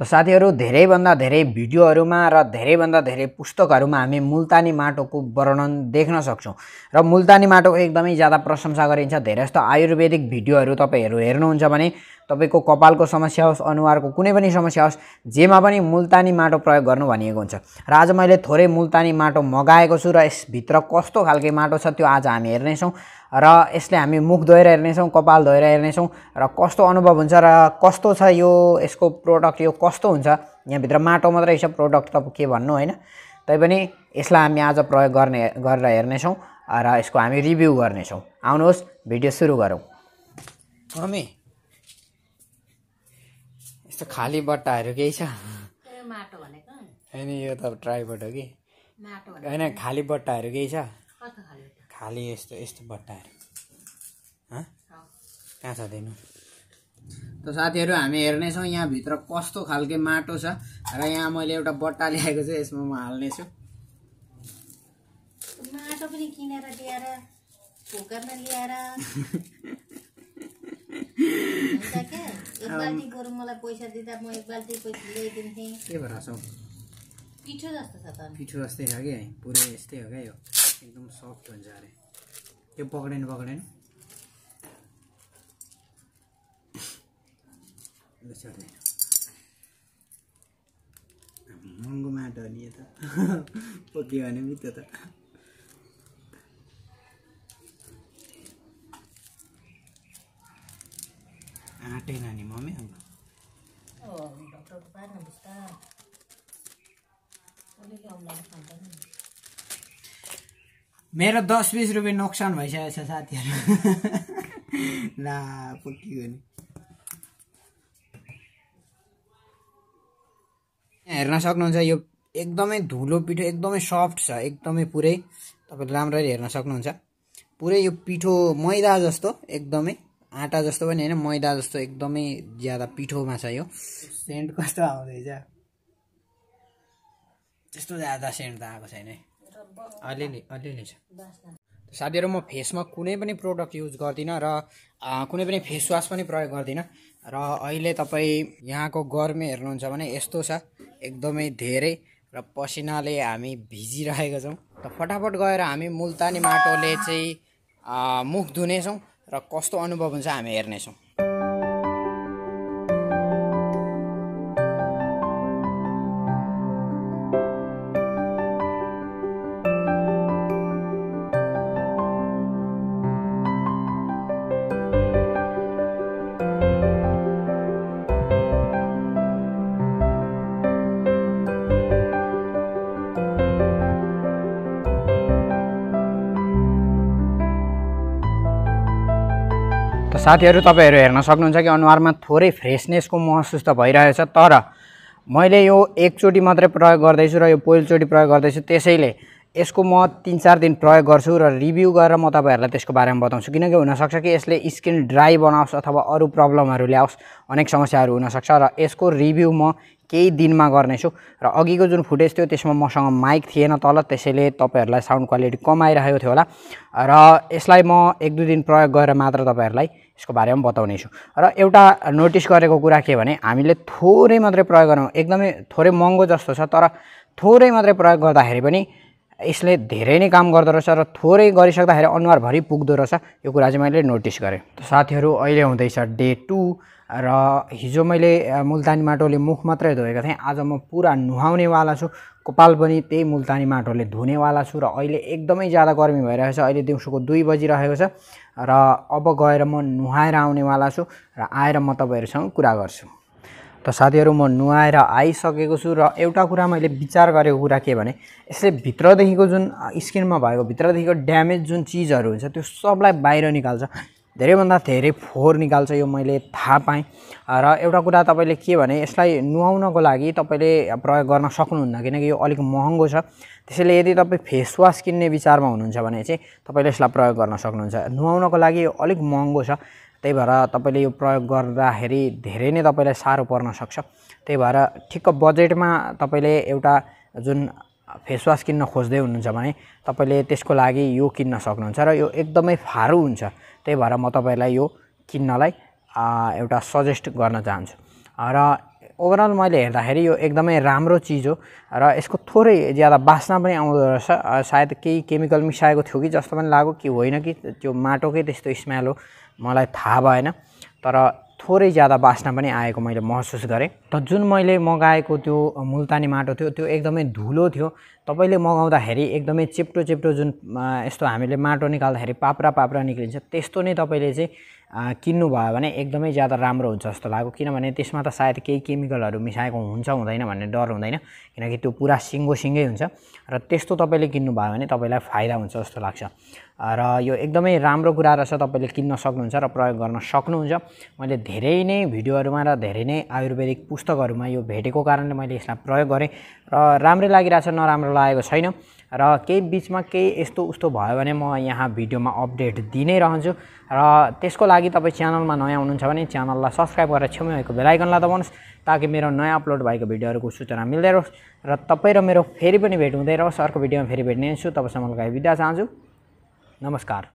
त साथीहरू धेरैभन्दा धेरै भिडियोहरूमा र धेरैभन्दा धेरै पुस्तकहरूमा हामी मुल्तानी माटोको वर्णन देख्न सक्छौँ र मुल्तानी माटोको एकदमै ज्यादा प्रशंसा गरिन्छ धेरै जस्तो आयुर्वेदिक भिडियोहरू तपाईँहरू हेर्नुहुन्छ भने तपाईँको कपालको समस्या होस् अनुहारको कुनै पनि समस्या होस् जेमा पनि मुल्तानी माटो प्रयोग गर्नु भनिएको हुन्छ र आज मैले थोरै मुल्तानी माटो मगाएको छु र यसभित्र कस्तो खालको माटो छ त्यो आज हामी हेर्नेछौँ र यसले हामी मुख धोएर हेर्नेछौँ कपाल धोएर हेर्नेछौँ र कस्तो अनुभव हुन्छ र कस्तो छ यो यसको प्रोडक्ट यो कस्तो हुन्छ यहाँभित्र माटो मात्रै छ प्रोडक्ट त के भन्नु होइन तैपनि यसलाई हामी आज प्रयोग गर्ने गरेर हेर्नेछौँ र यसको हामी रिभ्यू गर्नेछौँ आउनुहोस् भिडियो सुरु गरौँ हामी यस्तो खाली बट्टाहरू केही छ होइन यो त ट्राईबाट हो कि होइन खाली बट्टाहरू केही छ खाली यस्तो यस्तो बट्टाहरू कहाँ छ दिनु त साथीहरू हामी हेर्नेछौँ यहाँभित्र कस्तो खालको माटो छ र यहाँ मैले एउटा बट्टा ल्याएको छु यसमा म हाल्नेछु माटो पनि किनेर ल्याएर ल्याएर के भएर पिठो जस्तै छ कि पुरै यस्तै हो क्या यो एकदम सफ्ट हुन्छ अरे यो पक्रेन पक्रेन महँगो माटो नि यो त पक्यो भने त्यो त Dina ni mami ang. मेरो दस बिस रुपियाँ नोक्सान भइसकेको छ साथीहरू ला पुग्यो नि हेर्न सक्नुहुन्छ यो एकदमै धुलो पिठो एकदमै सफ्ट छ एकदमै पुरै तपाईँले राम्ररी हेर्न सक्नुहुन्छ पुरै यो पिठो मैदा जस्तो एकदमै आँटा जस्तो पनि होइन मैदा जस्तो एकदमै ज्यादा पिठोमा छ यो सेन्ट कस्तो आउँदैछ त्यस्तो ज्यादा सेन्ट त आएको छैन अलिअलि अलिअलि छ साथीहरू म फेसमा कुनै पनि प्रोडक्ट युज गर्दिनँ र कुनै पनि फेस फेसवास पनि प्रयोग गर्दिनँ र अहिले तपाईँ यहाँको गर्मी हेर्नुहुन्छ भने यस्तो छ एकदमै धेरै र पसिनाले हामी भिजिरहेका छौँ त फटाफट गएर हामी मुल्तानी माटोले चाहिँ मुख धुनेछौँ र कस्तो अनुभव हुन्छ हामी हेर्नेछौँ साथीहरू तपाईँहरू हेर्न सक्नुहुन्छ कि अनुहारमा थोरै फ्रेसनेसको महसुस त भइरहेछ तर मैले यो एकचोटि मात्रै प्रयोग गर्दैछु र यो पहिलोचोटि प्रयोग गर्दैछु त्यसैले यसको म तिन चार दिन प्रयोग गर्छु र रिभ्यू गरेर म तपाईँहरूलाई त्यसको बारेमा बताउँछु किनकि हुनसक्छ कि यसले स्किन ड्राई बनाओस् अथवा अरू प्रब्लमहरू ल्याओस् अनेक समस्याहरू हुनसक्छ र यसको रिभ्यू म केही दिनमा गर्नेछु र अघिको जुन फुटेज थियो त्यसमा मसँग माइक थिएन तल त्यसैले तपाईँहरूलाई साउन्ड क्वालिटी कम आइरहेको थियो होला र यसलाई म एक दुई दिन प्रयोग गरेर मात्र तपाईँहरूलाई यसको बारेमा बताउनेछु र एउटा नोटिस गरेको कुरा के भने हामीले थोरै मात्रै प्रयोग गरौँ एकदमै थोरै महँगो जस्तो छ तर थोरै मात्रै प्रयोग गर्दाखेरि पनि यसले धेरै नै काम गर्दो रहेछ र थोरै गरिसक्दाखेरि अनुहारभरि पुग्दो रहेछ यो कुरा चाहिँ मैले नोटिस गरेँ साथीहरू अहिले हुँदैछ डे टू र हिजो मैले मुल्तानी माटोले मुख मात्रै धोएको थिएँ आज म पुरा नुहाउनेवाला छु कपाल पनि त्यही मुल्तानी माटोले धुनेवाला छु र अहिले एकदमै ज्यादा गर्मी भइरहेको छ अहिले दिउँसोको दुई बजिरहेको छ र अब गएर म नुहाएर आउनेवाला छु र आएर म तपाईँहरूसँग कुरा गर्छु त साथीहरू म नुहाएर आइसकेको छु र एउटा कुरा मैले विचार गरेको कुरा के भने यसले भित्रदेखिको जुन स्किनमा भएको भित्रदेखिको ड्यामेज जुन चिजहरू हुन्छ त्यो सबलाई बाहिर निकाल्छ धेरैभन्दा धेरै फोहोर निकाल्छ यो मैले थाहा पाएँ र एउटा कुरा तपाईँले के भने यसलाई नुहाउनको लागि तपाईँले प्रयोग गर्न सक्नुहुन्न किनकि यो अलिक महँगो छ त्यसैले यदि तपाईँ फेसवास किन्ने विचारमा हुनुहुन्छ भने चाहिँ तपाईँले यसलाई प्रयोग गर्न सक्नुहुन्छ नुहाउनको लागि यो अलिक महँगो छ त्यही भएर तपाईँले यो प्रयोग गर्दाखेरि धेरै नै तपाईँलाई साह्रो पर्न सक्छ त्यही भएर ठिक्क बजेटमा तपाईँले एउटा जुन फेसवास किन्न खोज्दै हुनुहुन्छ भने तपाईँले त्यसको लागि यो किन्न सक्नुहुन्छ र यो एकदमै फारो हुन्छ त्यही भएर म तपाईँलाई यो किन्नलाई एउटा सजेस्ट गर्न चाहन्छु र ओभरअल मैले हेर्दाखेरि यो एकदमै राम्रो चिज हो र यसको थोरै ज्यादा बास्ना पनि आउँदो रहेछ सायद केही केमिकल मिसाएको थियो कि जस्तो पनि लाग्यो कि होइन कि त्यो माटोकै त्यस्तो स्मेल हो मलाई थाहा भएन तर थोरै ज्यादा बास्ना पनि आएको मैले महसुस गरेँ त जुन मैले मगाएको त्यो मुल्तानी माटो थियो त्यो एकदमै धुलो थियो तपाईँले मगाउँदाखेरि एकदमै चिप्टो चिप्टो जुन यस्तो हामीले माटो निकाल्दाखेरि पाप्रा पाप्रा निक्लिन्छ त्यस्तो नै तपाईँले चाहिँ किन्नुभयो भने एकदमै ज्यादा राम्रो हुन्छ जस्तो लाग्यो किनभने त्यसमा त सायद केही केमिकलहरू मिसाएको हुन्छ हुँदैन भन्ने डर हुँदैन किनकि त्यो पुरा सिङ्गो सिङ्गै हुन्छ र त्यस्तो तपाईँले किन्नुभयो भने तपाईँलाई फाइदा हुन्छ जस्तो लाग्छ र यो एकदमै राम्रो कुरा रहेछ तपाईँले किन्न सक्नुहुन्छ र प्रयोग गर्न सक्नुहुन्छ मैले धेरै नै भिडियोहरूमा र धेरै नै आयुर्वेदिक पुस्तकहरूमा यो भेटेको कारणले मैले यसलाई प्रयोग गरेँ र राम्रै लागिरहेछ नराम्रो लागेको छैन र केही बिचमा केही यस्तो उस्तो भयो भने म यहाँ भिडियोमा अपडेट दिनै रहन्छु र त्यसको लागि लागि तपाईँ च्यानलमा नयाँ हुनुहुन्छ भने च्यानललाई सब्सक्राइब गरेर छेउमै भएको बेलायकनलाई दबाउनुहोस् ताकि मेरो नयाँ अपलोड भएको भिडियोहरूको सूचना मिल्दै रहोस् र तपाईँ र मेरो फेरि पनि भेट हुँदै रहोस् अर्को भिडियोमा फेरि भेट्ने छु तपाईँसम्म बिदा चाहन्छु नमस्कार